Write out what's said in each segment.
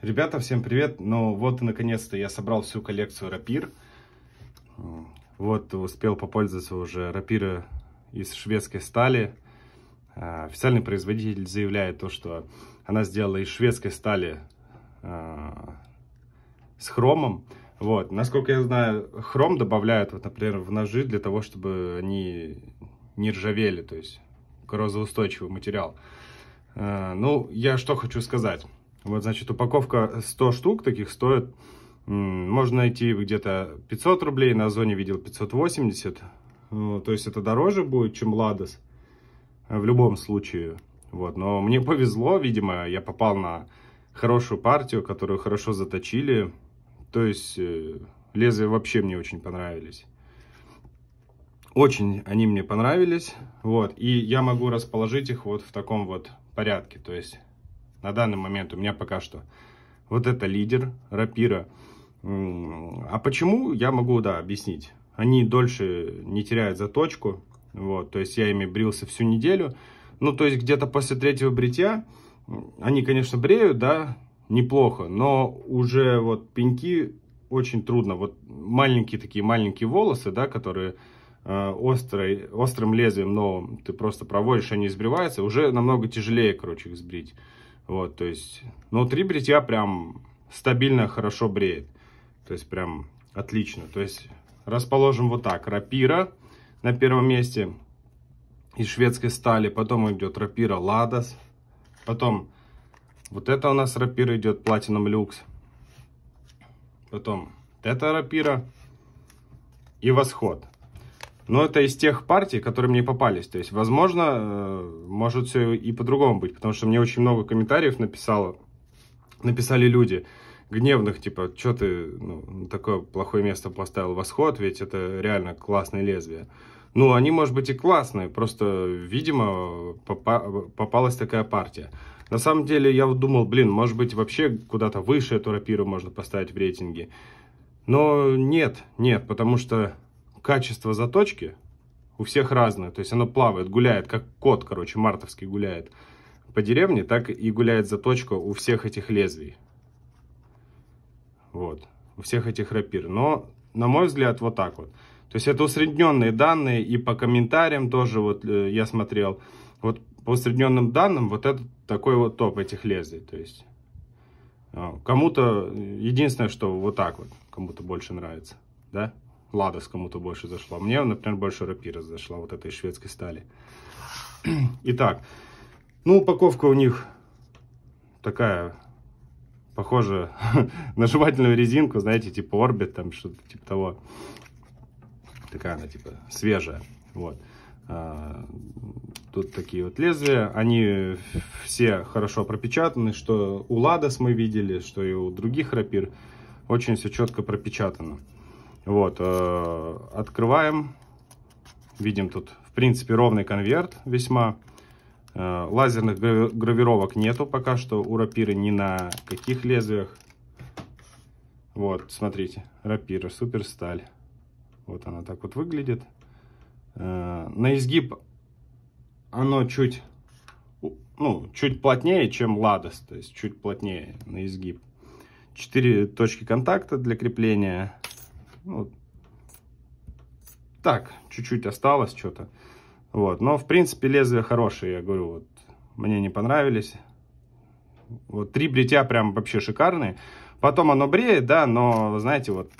Ребята, всем привет! Ну вот и наконец-то я собрал всю коллекцию рапир. Вот успел попользоваться уже рапиры из шведской стали. А, официальный производитель заявляет то, что она сделала из шведской стали а, с хромом. Вот, насколько я знаю, хром добавляют, вот, например, в ножи для того, чтобы они не ржавели, то есть коррозоустойчивый материал. А, ну, я что хочу сказать. Вот, значит, упаковка 100 штук таких стоит, можно найти где-то 500 рублей, на зоне видел 580, ну, то есть это дороже будет, чем Ладос в любом случае. Вот, но мне повезло, видимо, я попал на хорошую партию, которую хорошо заточили. То есть э, лезвия вообще мне очень понравились. Очень они мне понравились. Вот, и я могу расположить их вот в таком вот порядке. То есть на данный момент у меня пока что вот это лидер рапира. А почему, я могу, да, объяснить. Они дольше не теряют заточку, вот, то есть я ими брился всю неделю. Ну, то есть где-то после третьего бритья они, конечно, бреют, да, неплохо, но уже вот пеньки очень трудно. Вот маленькие такие маленькие волосы, да, которые э, острым лезвием, но ты просто проводишь, они сбриваются, уже намного тяжелее, короче, их сбрить. Вот, то есть, внутри бритья прям стабильно хорошо бреет. То есть, прям отлично. То есть, расположим вот так. Рапира на первом месте из шведской стали. Потом идет рапира Ладос. Потом вот это у нас рапира идет Platinum Люкс. Потом вот это рапира и восход. Но это из тех партий, которые мне попались. То есть, возможно, э, может все и по-другому быть, потому что мне очень много комментариев написало, написали люди гневных, типа, что ты ну, такое плохое место поставил восход, ведь это реально классное лезвие. Ну, они, может быть, и классные, просто, видимо, попалась такая партия. На самом деле, я вот думал, блин, может быть, вообще куда-то выше эту рапиру можно поставить в рейтинге. Но нет, нет, потому что качество заточки у всех разное. То есть оно плавает, гуляет, как кот, короче, мартовский гуляет по деревне, так и гуляет заточка у всех этих лезвий. Вот, у всех этих рапир. Но, на мой взгляд, вот так вот. То есть это усредненные данные, и по комментариям тоже вот э, я смотрел. Вот по усредненным данным вот это такой вот топ этих лезвий. То есть а, кому-то э, единственное, что вот так вот, кому-то больше нравится, да? Лада с кому-то больше зашла. Мне, например, больше рапира зашла, вот этой шведской стали. Итак, ну, упаковка у них такая, похожа на жевательную резинку, знаете, типа орбит, там что-то типа того. Такая она, типа, свежая. Вот. А, тут такие вот лезвия, они все хорошо пропечатаны, что у Ладос мы видели, что и у других рапир, очень все четко пропечатано. Вот, э, открываем, видим тут, в принципе, ровный конверт весьма. Э, лазерных гравировок нету пока что у рапиры ни на каких лезвиях. Вот, смотрите, рапира, суперсталь. Вот она так вот выглядит. Э, на изгиб оно чуть, ну, чуть плотнее, чем ладос, то есть чуть плотнее на изгиб. Четыре точки контакта для крепления ну, так, чуть-чуть осталось что-то. Вот, но, в принципе, лезвия хорошие, я говорю, вот, мне не понравились. Вот три бритья прям вообще шикарные. Потом оно бреет, да, но, знаете, вот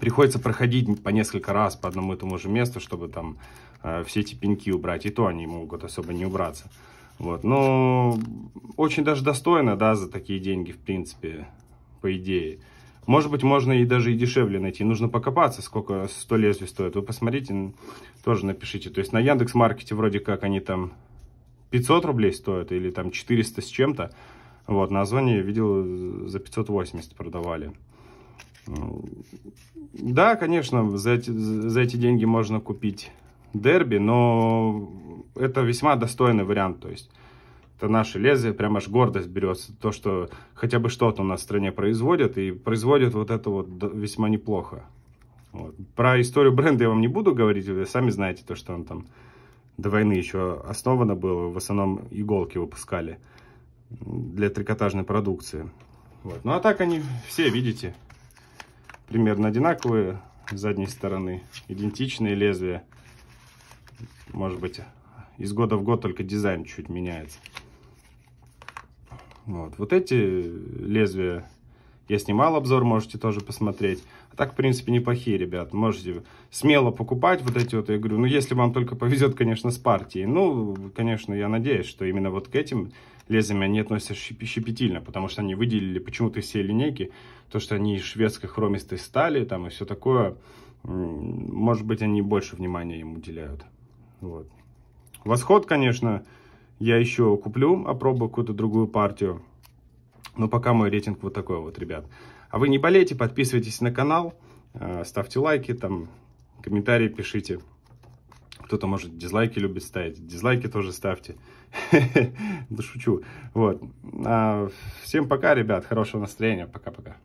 приходится проходить по несколько раз по одному и тому же месту, чтобы там э, все эти пеньки убрать. И то они могут особо не убраться. Вот, но очень даже достойно, да, за такие деньги, в принципе, по идее. Может быть, можно и даже и дешевле найти. Нужно покопаться, сколько 100 лезвий стоит. Вы посмотрите, тоже напишите. То есть на Яндекс.Маркете вроде как они там 500 рублей стоят или там 400 с чем-то. Вот, на Озоне я видел э, за 580 продавали. Да, конечно, за эти, за эти деньги можно купить дерби, но это весьма достойный вариант. То есть это наше лезвие, прям аж гордость берется. То, что хотя бы что-то у нас в стране производят, и производят вот это вот весьма неплохо. Вот. Про историю бренда я вам не буду говорить, вы сами знаете то, что он там до войны еще основано было. В основном иголки выпускали для трикотажной продукции. Вот. Ну а так они все, видите, примерно одинаковые с задней стороны, идентичные лезвия. Может быть, из года в год только дизайн чуть меняется. Вот, вот эти лезвия я снимал обзор, можете тоже посмотреть. А так, в принципе, неплохие, ребят. Можете смело покупать вот эти вот, я говорю, ну, если вам только повезет, конечно, с партией. Ну, конечно, я надеюсь, что именно вот к этим лезвиям они относятся щеп щепетильно, потому что они выделили почему-то все линейки, то, что они из шведской хромистой стали, там, и все такое. Может быть, они больше внимания им уделяют. Вот. Восход, конечно, я еще куплю, опробую а какую-то другую партию. Но пока мой рейтинг вот такой вот, ребят. А вы не болейте, подписывайтесь на канал, э, ставьте лайки, там комментарии пишите. Кто-то, может, дизлайки любит ставить. Дизлайки тоже ставьте. Да шучу. Вот. А, всем пока, ребят. Хорошего настроения. Пока-пока.